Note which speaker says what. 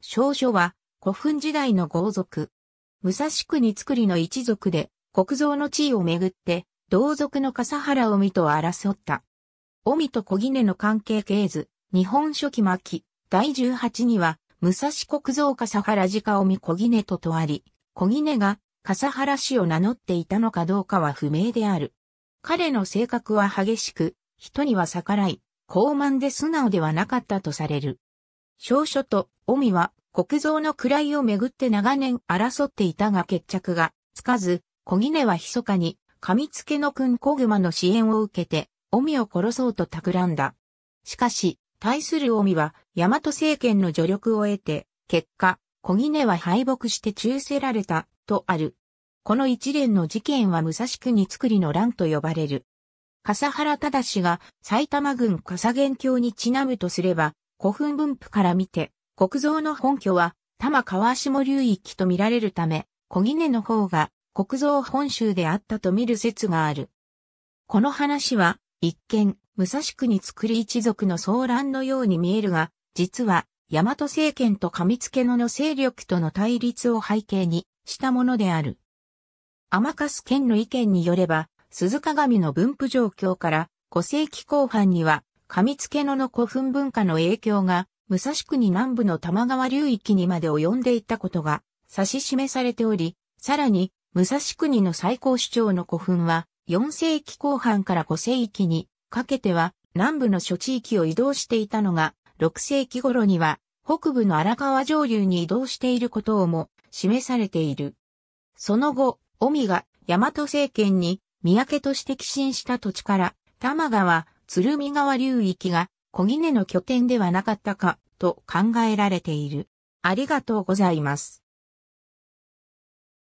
Speaker 1: 少書は古墳時代の豪族。武蔵国造りの一族で国蔵の地位をめぐって同族の笠原臣と争った。臣と小杵の関係系図、日本書紀末期、第十八には、武蔵国蔵笠原直臣小杵ととあり、小杵が笠原氏を名乗っていたのかどうかは不明である。彼の性格は激しく、人には逆らい、傲慢で素直ではなかったとされる。小書と尾身は国蔵の位をめぐって長年争っていたが決着がつかず、小杵は密かに、噛みつけの君小熊の支援を受けて、尾身を殺そうと企んだ。しかし、対する尾身は、大和政権の助力を得て、結果、小杵は敗北して中世られた、とある。この一連の事件は武蔵国造りの乱と呼ばれる。笠原忠が埼玉郡笠原郷にちなむとすれば、古墳分布から見て、国造の本拠は多摩川下流域と見られるため、小峰の方が国造本州であったと見る説がある。この話は、一見、武蔵国作り一族の騒乱のように見えるが、実は、大和政権と上付野の勢力との対立を背景にしたものである。天す県の意見によれば、鈴鹿神の分布状況から、5世紀後半には、上付野の古墳文化の影響が、武蔵国南部の玉川流域にまで及んでいったことが指し示されており、さらに、武蔵国の最高主張の古墳は、4世紀後半から5世紀にかけては、南部の諸地域を移動していたのが、6世紀頃には、北部の荒川上流に移動していることをも示されている。その後、尾身が大和政権に、三宅として寄進した土地から、玉川、鶴見川流域が小峰の拠点ではなかったかと考えられている。ありがとうございます。